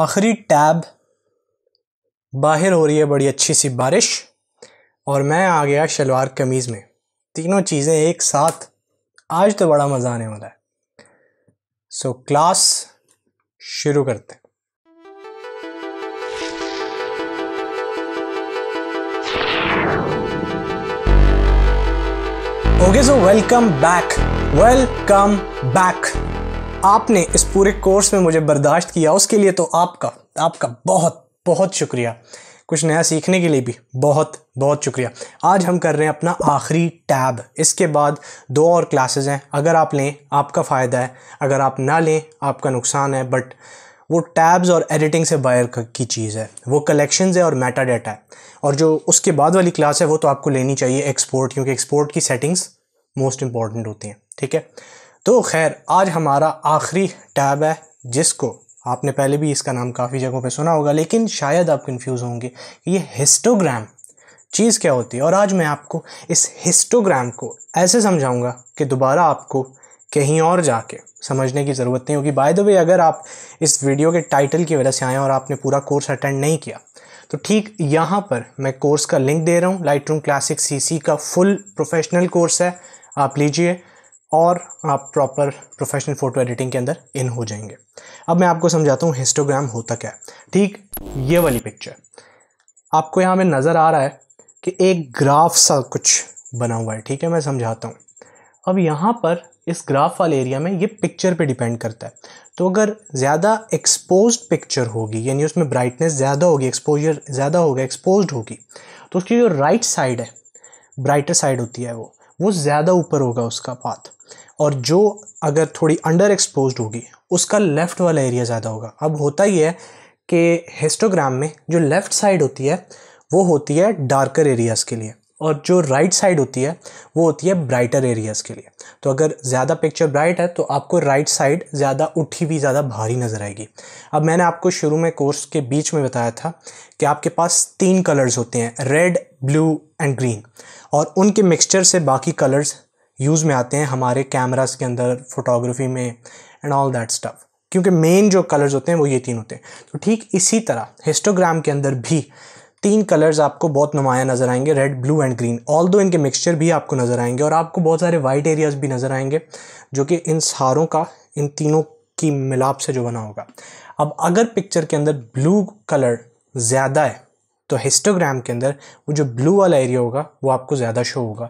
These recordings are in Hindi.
आखिरी टैब बाहर हो रही है बड़ी अच्छी सी बारिश और मैं आ गया शलवार कमीज़ में तीनों चीज़ें एक साथ आज तो बड़ा मज़ा आने वाला है सो so, क्लास शुरू करते हैं okay so welcome back welcome back आपने इस पूरे कोर्स में मुझे बर्दाश्त किया उसके लिए तो आपका आपका बहुत बहुत शुक्रिया कुछ नया सीखने के लिए भी बहुत बहुत शुक्रिया आज हम कर रहे हैं अपना आखिरी टैब इसके बाद दो और क्लासेस हैं अगर आप लें आपका फ़ायदा है अगर आप ना लें आपका नुकसान है बट वो टैब्स और एडिटिंग से बाहर की चीज़ है वो कलेक्शंस है और मेटा डाटा है और जो उसके बाद वाली क्लास है वो तो आपको लेनी चाहिए एक्सपोर्ट क्योंकि एक्सपोर्ट की सेटिंग्स मोस्ट इंपॉर्टेंट होती हैं ठीक है तो खैर आज हमारा आखिरी टैब है जिसको आपने पहले भी इसका नाम काफ़ी जगहों पे सुना होगा लेकिन शायद आप कंफ्यूज होंगे ये हिस्टोग्राम चीज़ क्या होती है और आज मैं आपको इस हिस्टोग्राम को ऐसे समझाऊंगा कि दोबारा आपको कहीं और जाके समझने की ज़रूरत नहीं होगी बाय द वे अगर आप इस वीडियो के टाइटल की वजह से आए और आपने पूरा कोर्स अटेंड नहीं किया तो ठीक यहाँ पर मैं कोर्स का लिंक दे रहा हूँ लाइट रूम क्लासिक सी का फुल प्रोफेशनल कोर्स है आप लीजिए और आप प्रॉपर प्रोफेशनल फ़ोटो एडिटिंग के अंदर इन हो जाएंगे अब मैं आपको समझाता हूँ हिस्टोग्राम होता क्या है ठीक ये वाली पिक्चर आपको यहाँ में नज़र आ रहा है कि एक ग्राफ सा कुछ बना हुआ है ठीक है मैं समझाता हूँ अब यहाँ पर इस ग्राफ वाले एरिया में ये पिक्चर पे डिपेंड करता है तो अगर ज़्यादा एक्सपोज पिक्चर होगी यानी उसमें ब्राइटनेस ज़्यादा होगी एक्सपोजर ज़्यादा होगा एक्सपोज होगी तो उसकी जो राइट साइड है ब्राइटर साइड होती है वो वो ज़्यादा ऊपर होगा उसका पाथ और जो अगर थोड़ी अंडर एक्सपोज होगी उसका लेफ़्ट वाला एरिया ज़्यादा होगा अब होता ही है कि हिस्टोग्राम में जो लेफ़्ट साइड होती है वो होती है डार्कर एरियाज़ के लिए और जो राइट right साइड होती है वो होती है ब्राइटर एरियाज़ के लिए तो अगर ज़्यादा पिक्चर ब्राइट है तो आपको राइट right साइड ज़्यादा उठी हुई ज़्यादा भारी नज़र आएगी अब मैंने आपको शुरू में कोर्स के बीच में बताया था कि आपके पास तीन कलर्स होते हैं रेड ब्लू एंड ग्रीन और उनके मिक्सचर से बाकी कलर्स यूज़ में आते हैं हमारे कैमरास के अंदर फोटोग्राफी में एंड ऑल दैट स्टफ़ क्योंकि मेन जो कलर्स होते हैं वो ये तीन होते हैं तो ठीक इसी तरह हिस्टोग्राम के अंदर भी तीन कलर्स आपको बहुत नुमाया नज़र आएंगे red blue and green all दो इनके मिक्सचर भी आपको नज़र आएंगे और आपको बहुत सारे वाइट एरियाज़ भी नज़र आएंगे जो कि इन सारों का इन तीनों की मिलाप से जो बना होगा अब अगर पिक्चर के अंदर ब्लू कलर ज़्यादा है तो हिस्टोग्राम के अंदर वो जो ब्लू वाला एरिया होगा वो आपको ज़्यादा शो होगा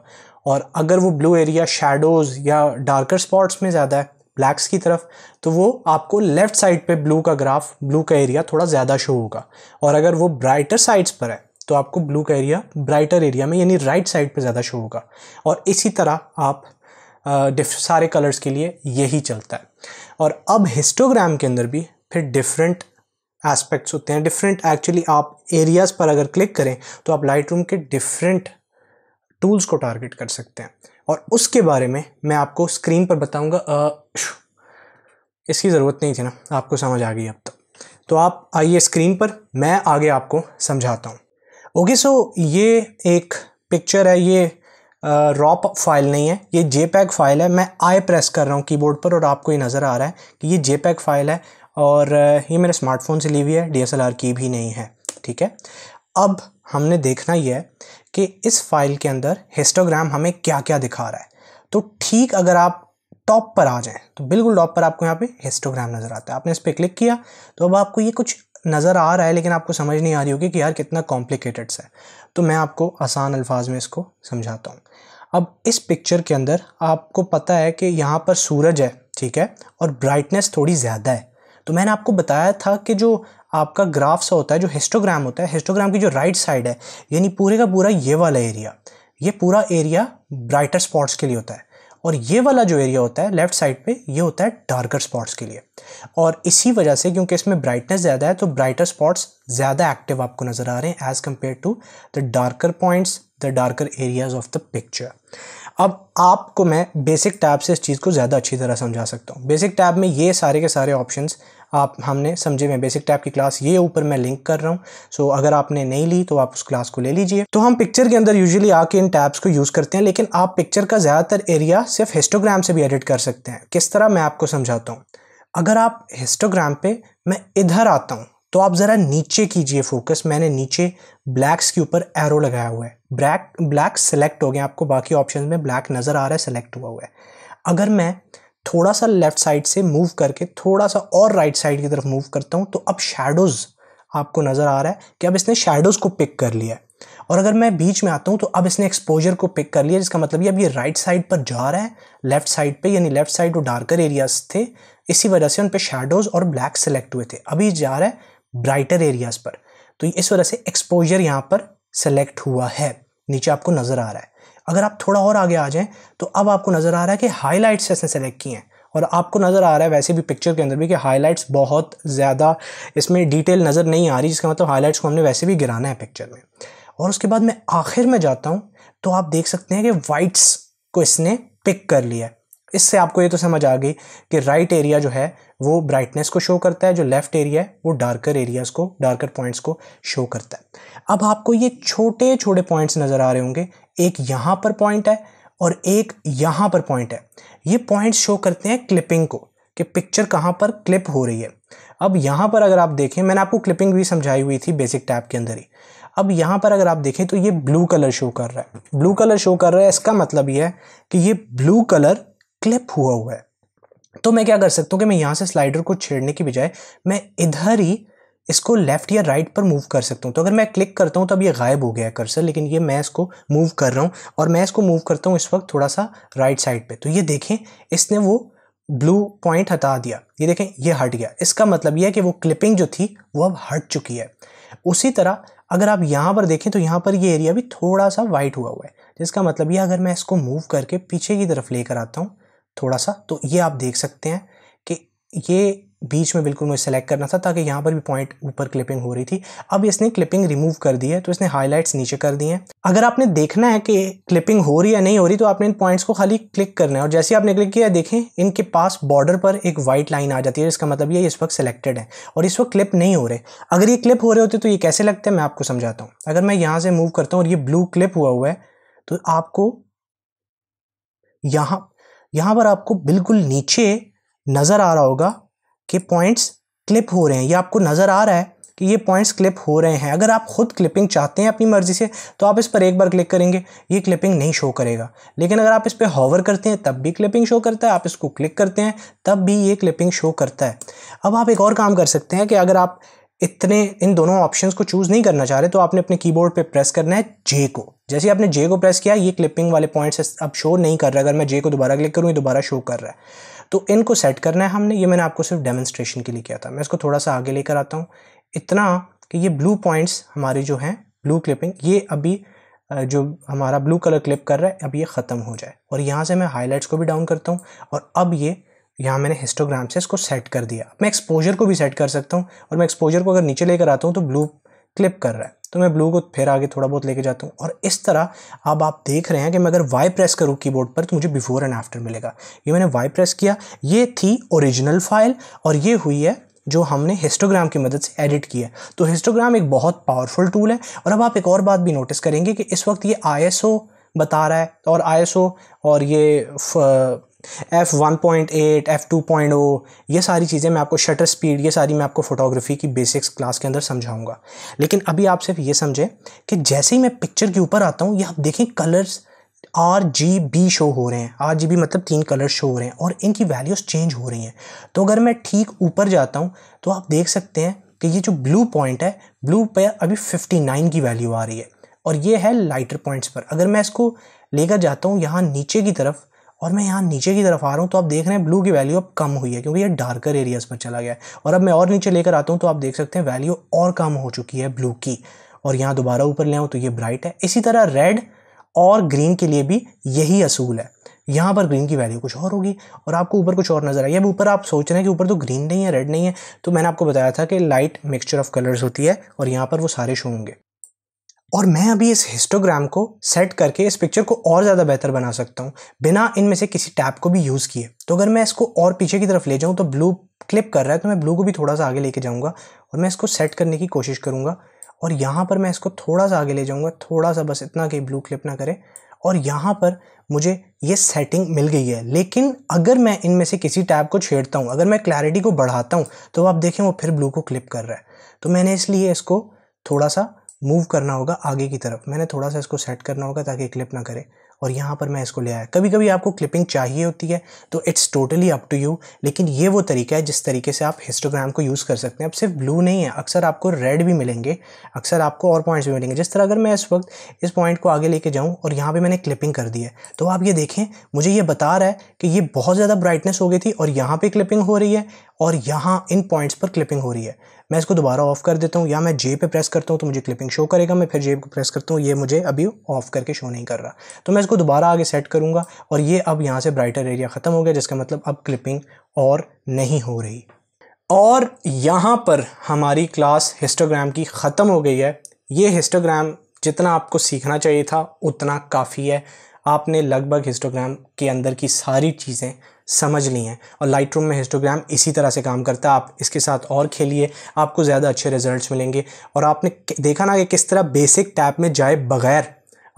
और अगर वो ब्लू एरिया शेडोज़ या डार्कर स्पॉट्स में ज़्यादा है ब्लैक्स की तरफ तो वो आपको लेफ़्ट साइड पे ब्लू का ग्राफ ब्लू का एरिया थोड़ा ज़्यादा शो होगा और अगर वो ब्राइटर साइड्स पर है तो आपको ब्लू का एरिया ब्राइटर एरिया में यानी राइट साइड पे ज़्यादा शो होगा और इसी तरह आप आ, सारे कलर्स के लिए यही चलता है और अब हिस्टोग्राम के अंदर भी फिर डिफरेंट एस्पेक्ट्स होते हैं डिफरेंट एक्चुअली आप एरियाज़ पर अगर क्लिक करें तो आप लाइट के डिफरेंट टूल्स को टारगेट कर सकते हैं और उसके बारे में मैं आपको स्क्रीन पर बताऊंगा इसकी ज़रूरत नहीं थी ना आपको समझ आ गई अब तक तो।, तो आप आइए स्क्रीन पर मैं आगे आपको समझाता हूँ ओके सो ये एक पिक्चर है ये रॉप uh, फाइल नहीं है ये जे फाइल है मैं आई प्रेस कर रहा हूँ कीबोर्ड पर और आपको ये नज़र आ रहा है कि ये जे फाइल है और ये मेरे स्मार्टफोन से ली हुई है डी की भी नहीं है ठीक है अब हमने देखना यह है कि इस फाइल के अंदर हिस्टोग्राम हमें क्या क्या दिखा रहा है तो ठीक अगर आप टॉप पर आ जाएं तो बिल्कुल टॉप पर आपको यहाँ पे हिस्टोग्राम नज़र आता है आपने इस पर क्लिक किया तो अब आपको ये कुछ नज़र आ रहा है लेकिन आपको समझ नहीं आ रही होगी कि यार कितना कॉम्प्लिकेटेड है तो मैं आपको आसान अल्फाज में इसको समझाता हूँ अब इस पिक्चर के अंदर आपको पता है कि यहाँ पर सूरज है ठीक है और ब्राइटनेस थोड़ी ज़्यादा है तो मैंने आपको बताया था कि जो आपका ग्राफ्स होता है जो हिस्टोग्राम होता है हिस्टोग्राम की जो राइट साइड है यानी पूरे का पूरा ये वाला एरिया ये पूरा एरिया ब्राइटर स्पॉट्स के लिए होता है और ये वाला जो एरिया होता है लेफ्ट साइड पे ये होता है डार्कर स्पॉट्स के लिए और इसी वजह से क्योंकि इसमें ब्राइटनेस ज़्यादा है तो ब्राइटर स्पॉट्स ज़्यादा एक्टिव आपको नज़र आ रहे हैं as compare to the darker points the darker areas of the picture अब आपको मैं बेसिक टैब से इस चीज़ को ज़्यादा अच्छी तरह समझा सकता हूँ बेसिक टैब में ये सारे के सारे ऑप्शंस आप हमने समझे में बेसिक टैप की क्लास ये ऊपर मैं लिंक कर रहा हूँ सो so, अगर आपने नहीं ली तो आप उस क्लास को ले लीजिए तो हम पिक्चर के अंदर यूजली आके इन टैब्स को यूज़ करते हैं लेकिन आप पिक्चर का ज़्यादातर एरिया सिर्फ हिस्टोग्राम से भी एडिट कर सकते हैं किस तरह मैं आपको समझाता हूँ अगर आप हिस्टोग्राम पर मैं इधर आता हूँ तो आप ज़रा नीचे कीजिए फोकस मैंने नीचे ब्लैक्स के ऊपर एरो लगाया हुआ है ब्लैक ब्लैक सेलेक्ट हो गया आपको बाकी ऑप्शन में ब्लैक नज़र आ रहा है सेलेक्ट हुआ हुआ है अगर मैं थोड़ा सा लेफ्ट साइड से मूव करके थोड़ा सा और राइट साइड की तरफ मूव करता हूँ तो अब शेडोज़ आपको नज़र आ रहा है कि अब इसने शेडोज़ को पिक कर लिया है और अगर मैं बीच में आता हूँ तो अब इसने एक्सपोजर को पिक कर लिया जिसका मतलब ये अब ये राइट साइड पर जा रहा है लेफ्ट साइड पे यानी लेफ्ट साइड वो डार्कर एरियाज थे इसी वजह से उन पर शेडोज़ और ब्लैक सेलेक्ट हुए थे अभी जा रहा है ब्राइटर एरियाज़ पर तो इस वजह से एक्सपोजर यहाँ पर सेलेक्ट हुआ है नीचे आपको नज़र आ रहा है अगर आप थोड़ा और आगे आ जाएँ तो अब आपको नज़र आ रहा है कि हाईलाइट्स इसने सेलेक्ट की हैं और आपको नज़र आ रहा है वैसे भी पिक्चर के अंदर भी कि हाईलाइट्स बहुत ज़्यादा इसमें डिटेल नज़र नहीं आ रही जिसका मतलब हाईलाइट्स को हमने वैसे भी गिराना है पिक्चर में और उसके बाद मैं आखिर में जाता हूँ तो आप देख सकते हैं कि वाइट्स को इसने पिक कर लिया है इससे आपको ये तो समझ आ गई कि राइट एरिया जो है वो ब्राइटनेस को शो करता है जो लेफ्ट एरिया है वो डार्कर एरियाज को डार्कर पॉइंट्स को शो करता है अब आपको ये छोटे छोटे पॉइंट्स नज़र आ रहे होंगे एक यहाँ पर पॉइंट है और एक यहाँ पर पॉइंट है ये पॉइंट्स शो करते हैं क्लिपिंग को कि पिक्चर कहाँ पर क्लिप हो रही है अब यहाँ पर अगर आप देखें मैंने आपको क्लिपिंग भी समझाई हुई थी बेसिक टैप के अंदर ही अब यहाँ पर अगर आप देखें तो ये ब्लू कलर शो कर रहा है ब्लू कलर शो कर रहा है इसका मतलब ये है कि ये ब्लू कलर क्लिप हुआ हुआ है तो मैं क्या कर सकता हूँ कि मैं यहाँ से स्लाइडर को छेड़ने की बजाय मैं इधर ही इसको लेफ़्ट या राइट पर मूव कर सकता हूँ तो अगर मैं क्लिक करता हूँ तो अब ये गायब हो गया है कर्सर लेकिन ये मैं इसको मूव कर रहा हूँ और मैं इसको मूव करता हूँ इस वक्त थोड़ा सा राइट साइड पे तो ये देखें इसने वो ब्लू पॉइंट हटा दिया ये देखें ये हट गया इसका मतलब यह है कि वो क्लिपिंग जो थी वो अब हट चुकी है उसी तरह अगर आप यहाँ पर देखें तो यहाँ पर ये एरिया भी थोड़ा सा वाइट हुआ हुआ है जिसका मतलब यह अगर मैं इसको मूव करके पीछे की तरफ लेकर आता हूँ थोड़ा सा तो ये आप देख सकते हैं कि ये बीच में बिल्कुल मुझे सेलेक्ट करना था ताकि यहाँ पर भी पॉइंट ऊपर क्लिपिंग हो रही थी अब इसने क्लिपिंग रिमूव कर दी है तो इसने हाईलाइट्स नीचे कर दिए हैं अगर आपने देखना है कि क्लिपिंग हो रही या नहीं हो रही तो आपने इन पॉइंट्स को खाली क्लिक करना है और जैसे आपने क्लिक किया देखें इनके पास बॉर्डर पर एक वाइट लाइन आ जाती है इसका मतलब ये इस वक्त सेलेक्टेड है और इस वक्त क्लिप नहीं हो रहे अगर ये क्लिप हो रहे होते तो ये कैसे लगते हैं मैं आपको समझाता हूँ अगर मैं यहाँ से मूव करता हूँ और ये ब्लू क्लिप हुआ हुआ है तो आपको यहाँ यहाँ पर आपको बिल्कुल नीचे नज़र आ रहा होगा कि पॉइंट्स क्लिप हो रहे हैं ये आपको नज़र आ रहा है कि ये पॉइंट्स क्लिप हो रहे हैं अगर आप खुद क्लिपिंग चाहते हैं अपनी मर्ज़ी से तो आप इस पर एक बार क्लिक करेंगे ये क्लिपिंग नहीं शो करेगा लेकिन अगर आप इस पर हॉवर करते हैं तब भी क्लिपिंग शो करता है आप इसको क्लिक करते हैं तब भी ये क्लिपिंग शो करता है अब आप एक और काम कर सकते हैं कि अगर आप इतने इन दोनों ऑप्शंस को चूज़ नहीं करना चाह रहे तो आपने अपने कीबोर्ड पे प्रेस करना है जे को जैसे आपने जे को प्रेस किया ये क्लिपिंग वाले पॉइंट्स अब शो नहीं कर रहा अगर मैं जे को दोबारा क्लिक करूँ ये दोबारा शो कर रहा है तो इनको सेट करना है हमने ये मैंने आपको सिर्फ डेमोन्स्ट्रेशन के लिए किया था मैं इसको थोड़ा सा आगे लेकर आता हूँ इतना कि ये ब्लू पॉइंट्स हमारे जो हैं ब्लू क्लिपिंग ये अभी जो हमारा ब्लू कलर क्लिप कर रहा है अब ये ख़त्म हो जाए और यहाँ से मैं हाईलाइट्स को भी डाउन करता हूँ और अब ये यहाँ मैंने हिस्टोग्राम से इसको सेट कर दिया मैं एक्सपोजर को भी सेट कर सकता हूँ और मैं एक्सपोजर को अगर नीचे लेकर आता हूँ तो ब्लू क्लिप कर रहा है तो मैं ब्लू को फिर आगे थोड़ा बहुत लेके जाता हूँ और इस तरह अब आप देख रहे हैं कि मैं अगर वाई प्रेस करूँ कीबोर्ड पर तो मुझे बिफोर एंड आफ्टर मिलेगा ये मैंने वाई प्रेस किया ये थी ओरिजिनल फाइल और ये हुई है जो हमने हिस्टोग्राम की मदद से एडिट किया तो हिस्टोग्राम एक बहुत पावरफुल टूल है और अब आप एक और बात भी नोटिस करेंगे कि इस वक्त ये आई बता रहा है और आई और ये F one point eight F two point O ये सारी चीज़ें मैं आपको शटर स्पीड ये सारी मैं आपको फोटोग्राफी की बेसिक्स क्लास के अंदर समझाऊंगा लेकिन अभी आप सिर्फ ये समझें कि जैसे ही मैं पिक्चर के ऊपर आता हूँ ये आप देखें colours R G B show हो रहे हैं आर जी बी मतलब तीन कलर शो हो रहे हैं और इनकी वैल्यूज़ चेंज हो रही हैं तो अगर मैं ठीक ऊपर जाता हूँ तो आप देख सकते हैं कि ये जो ब्लू पॉइंट है ब्लू पर अभी फिफ्टी नाइन की वैल्यू आ रही है और ये है लाइटर पॉइंट्स पर अगर मैं इसको लेकर जाता हूँ यहाँ नीचे की तरफ और मैं यहाँ नीचे की तरफ आ रहा हूँ तो आप देख रहे हैं ब्लू की वैल्यू अब कम हुई है क्योंकि ये डार्कर एरियाज़ पर चला गया है और अब मैं और नीचे लेकर आता हूँ तो आप देख सकते हैं वैल्यू और कम हो चुकी है ब्लू की और यहाँ दोबारा ऊपर ले आऊँ तो ये ब्राइट है इसी तरह रेड और ग्रीन के लिए भी यही असूल है यहाँ पर ग्रीन की वैल्यू कुछ और होगी और आपको ऊपर कुछ और नज़र आई अब ऊपर आप सोच रहे हैं कि ऊपर तो ग्रीन नहीं है रेड नहीं है तो मैंने आपको बताया था कि लाइट मिक्सचर ऑफ कलर्स होती है और यहाँ पर वो सारे शो होंगे और मैं अभी इस हिस्टोग्राम को सेट करके इस पिक्चर को और ज़्यादा बेहतर बना सकता हूँ बिना इनमें से किसी टैप को भी यूज़ किए तो अगर मैं इसको और पीछे की तरफ ले जाऊँ तो ब्लू क्लिप कर रहा है तो मैं ब्लू को भी थोड़ा सा आगे लेके जाऊँगा और मैं इसको सेट करने की कोशिश करूँगा और यहाँ पर मैं इसको थोड़ा सा आगे ले जाऊँगा थोड़ा सा बस इतना कि ब्लू क्लिप ना करें और यहाँ पर मुझे ये सेटिंग मिल गई है लेकिन अगर मैं इनमें से किसी टैब को छेड़ता हूँ अगर मैं क्लैरिटी को बढ़ाता हूँ तो आप देखें वो फिर ब्लू को क्लिप कर रहा है तो मैंने इसलिए इसको थोड़ा सा मूव करना होगा आगे की तरफ मैंने थोड़ा सा इसको सेट करना होगा ताकि क्लिप ना करे और यहाँ पर मैं इसको ले आया कभी कभी आपको क्लिपिंग चाहिए होती है तो it's totally up to you लेकिन ये वो तरीका है जिस तरीके से आप हिस्टोग्राम को यूज़ कर सकते हैं अब सिर्फ ब्लू नहीं है अक्सर आपको रेड भी मिलेंगे अक्सर आपको और पॉइंट्स भी मिलेंगे जिस तरह अगर मैं इस वक्त इस पॉइंट को आगे लेके जाऊँ और यहाँ पर मैंने क्लिपिंग कर दी है तो आप ये देखें मुझे ये बता रहा है कि ये बहुत ज़्यादा ब्राइटनेस हो गई थी और यहाँ पर क्लिपिंग हो रही है और यहाँ इन पॉइंट्स पर क्लिपिंग हो रही है मैं इसको दोबारा ऑफ कर देता हूँ या मैं जे पे प्रेस करता हूँ तो मुझे क्लिपिंग शो करेगा मैं फिर जे पे प्रेस करता हूँ ये मुझे अभी ऑफ करके शो नहीं कर रहा तो मैं इसको दोबारा आगे सेट करूँगा और ये अब यहाँ से ब्राइटर एरिया ख़त्म हो गया जिसका मतलब अब क्लिपिंग और नहीं हो रही और यहाँ पर हमारी क्लास हिस्टोग्राम की ख़त्म हो गई है ये हिस्टोग्राम जितना आपको सीखना चाहिए था उतना काफ़ी है आपने लगभग हिस्टोग्राम के अंदर की सारी चीज़ें समझ ली हैं और लाइट में हिस्टोग्राम इसी तरह से काम करता है आप इसके साथ और खेलिए आपको ज़्यादा अच्छे रिजल्ट मिलेंगे और आपने देखा ना कि किस तरह बेसिक टैप में जाए बगैर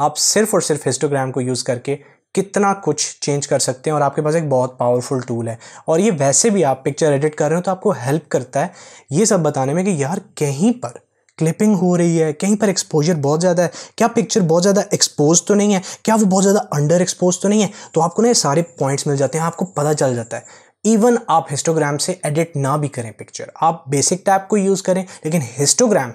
आप सिर्फ और सिर्फ हिस्टोग्राम को यूज़ करके कितना कुछ चेंज कर सकते हैं और आपके पास एक बहुत पावरफुल टूल है और ये वैसे भी आप पिक्चर एडिट कर रहे हो तो आपको हेल्प करता है ये सब बताने में कि यार कहीं पर क्लिपिंग हो रही है कहीं पर एक्सपोजर बहुत ज़्यादा है क्या पिक्चर बहुत ज़्यादा एक्सपोज तो नहीं है क्या वो बहुत ज़्यादा अंडर एक्सपोज तो नहीं है तो आपको ना ये सारे पॉइंट्स मिल जाते हैं आपको पता चल जाता है इवन आप हिस्टोग्राम से एडिट ना भी करें पिक्चर आप बेसिक टैब को यूज़ करें लेकिन हिस्टोग्राम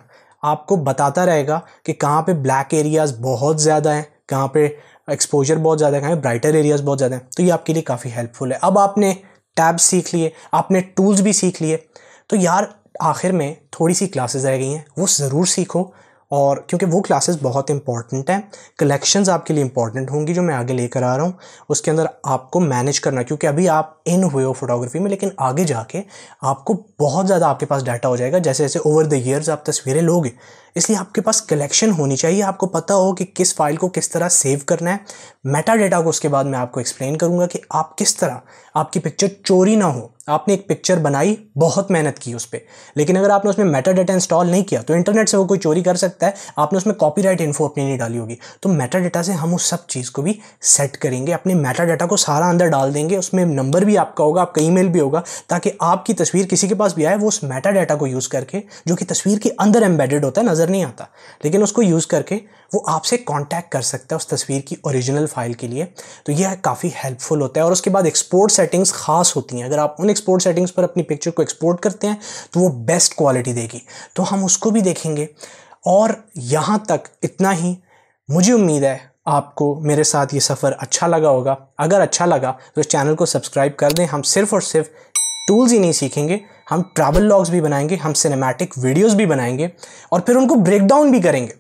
आपको बताता रहेगा कि कहाँ पे ब्लैक एरियाज़ बहुत ज़्यादा हैं कहाँ पे एक्सपोजर बहुत ज़्यादा है कहाँ पे ब्राइटर एरियाज़ बहुत ज़्यादा हैं तो ये आपके लिए काफ़ी हेल्पफुल है अब आपने टैब सीख लिए आपने टूल्स भी सीख लिए तो यार आखिर में थोड़ी सी क्लासेस रह गई हैं वो ज़रूर सीखो और क्योंकि वो क्लासेस बहुत इंपॉर्टेंट हैं कलेक्शंस आपके लिए इंपॉर्टेंट होंगी जो मैं आगे लेकर आ रहा हूँ उसके अंदर आपको मैनेज करना क्योंकि अभी आप इन हुए हो फोटोग्राफी में लेकिन आगे जाके आपको बहुत ज़्यादा आपके पास डाटा हो जाएगा जैसे जैसे ओवर द ईयर्स आप तस्वीरें लोगे इसलिए आपके पास कलेक्शन होनी चाहिए आपको पता हो कि किस फाइल को किस तरह सेव करना है मेटा डेटा को उसके बाद मैं आपको एक्सप्लेन करूँगा कि आप किस तरह आपकी पिक्चर चोरी ना हो आपने एक पिक्चर बनाई बहुत मेहनत की उस पर लेकिन अगर आपने उसमें मेटा डाटा इंस्टॉल नहीं किया तो इंटरनेट से वो कोई चोरी कर सकता है आपने उसमें राइट इन्फो अपनी नहीं डाली होगी तो मेटा डाटा से हम उस सब चीज़ को भी सेट करेंगे अपने मेटा डाटा को सारा अंदर डाल देंगे उसमें नंबर भी आपका होगा आपका ई भी होगा ताकि आपकी तस्वीर किसी के पास भी आए वो उस मेटा डाटा को यूज़ करके जो कि तस्वीर के अंदर एम्बेडेड होता है नज़र नहीं आता लेकिन उसको यूज़ करके वो आपसे कांटेक्ट कर सकता है उस तस्वीर की ओरिजिनल फाइल के लिए तो यह काफ़ी हेल्पफुल होता है और उसके बाद एक्सपोर्ट सेटिंग्स खास होती हैं अगर आप उन एक्सपोर्ट सेटिंग्स पर अपनी पिक्चर को एक्सपोर्ट करते हैं तो वो बेस्ट क्वालिटी देगी तो हम उसको भी देखेंगे और यहाँ तक इतना ही मुझे उम्मीद है आपको मेरे साथ ये सफ़र अच्छा लगा होगा अगर अच्छा लगा तो इस चैनल को सब्सक्राइब कर दें हम सिर्फ और सिर्फ टूल्स ही नहीं सीखेंगे हम ट्रैवल लॉग्स भी बनाएंगे हम सिनेमैटिक वीडियोस भी बनाएंगे और फिर उनको ब्रेक डाउन भी करेंगे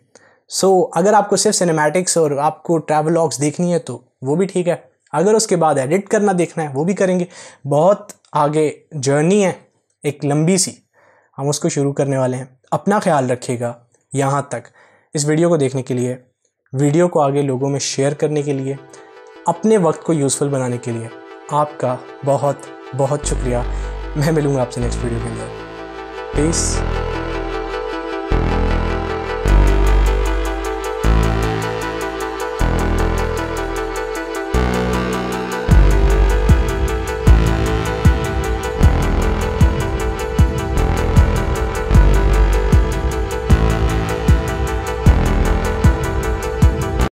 सो so, अगर आपको सिर्फ सिनेमैटिक्स और आपको ट्रैवल लॉग्स देखनी है तो वो भी ठीक है अगर उसके बाद एडिट करना देखना है वो भी करेंगे बहुत आगे जर्नी है एक लंबी सी हम उसको शुरू करने वाले हैं अपना ख्याल रखिएगा यहाँ तक इस वीडियो को देखने के लिए वीडियो को आगे लोगों में शेयर करने के लिए अपने वक्त को यूज़फुल बनाने के लिए आपका बहुत बहुत शुक्रिया मैं मिलूँगा आपसे नेक्स्ट वीडियो के अंदर प्लीज